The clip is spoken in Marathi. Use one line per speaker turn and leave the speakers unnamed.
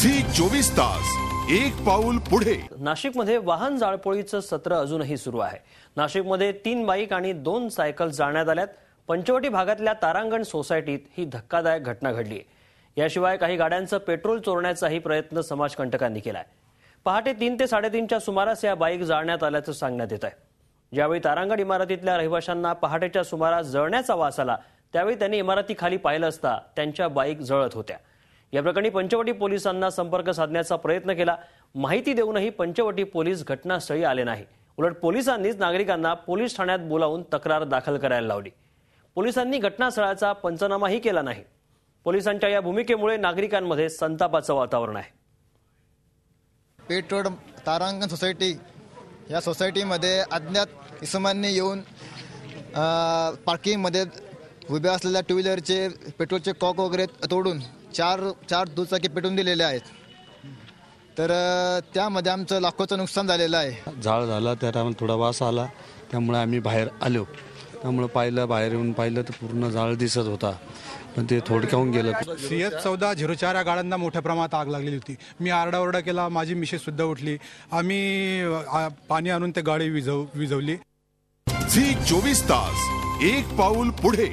जी चोवीस तास एक पाऊल पुढे नाशिकमध्ये वाहन जाळपोळीचं सत्र अजूनही सुरू आहे नाशिकमध्ये तीन बाईक आणि दोन सायकल जाळण्यात आल्यात पंचवटी भागातल्या तारांगण सोसायटीत ही धक्कादायक घटना घडली याशिवाय काही गाड्यांचं पेट्रोल चोरण्याचाही प्रयत्न समाजकंटकांनी केलाय पहाटे तीन ते साडेतीनच्या सुमारास या बाईक जाळण्यात आल्याचं सांगण्यात येत आहे ज्यावेळी तारांगण इमारतीतल्या रहिवाशांना पहाटेच्या सुमारास जळण्याचा वास आला त्यावेळी त्यांनी इमारतीखाली पाहिलं असता त्यांच्या बाईक जळत होत्या या प्रकरणी पंचवटी पोलिसांना संपर्क साधण्याचा प्रयत्न केला माहिती देऊनही पंचवटी पोलीस घटनास्थळी आले नाही उलट पोलिसांनीच नागरिकांना पोलीस ठाण्यात बोलावून तक्रार दाखल करायला लावली पोलिसांनी घटनास्थळाचा पंचनामाही केला नाही पोलिसांच्या या भूमिकेमुळे नागरिकांमध्ये संतापाचं
वातावरण आहे पेटोड तारांगण सोसायटी या सोसायटीमध्ये अज्ञात इसमांनी येऊन पार्किंगमध्ये उभे असलेल्या टू व्हीलरचे पेट्रोलचे कॉक वगैरे तोडून चार चार दुचाकी पेटून दिलेल्या आहेत तर त्यामध्ये आमचं लाखोचं नुकसान झालेलं आहे
झाड झाला त्यात आम्हाला थोडा वास आला त्यामुळे आम्ही बाहेर आलो त्यामुळे पाहिलं बाहेर येऊन पाहिलं तर पूर्ण झाड दिसत होता पण ते थोडक्याहून गेलं सी एस चौदा
झिरो चार या गाड्यांना मोठ्या प्रमाणात आग लागलेली होती मी आरडाओरडा केला माझी सुद्धा उठली आम्ही पाणी आणून ते गाडी विझव विझवली झी चोवीस तास एक पाऊल पुढे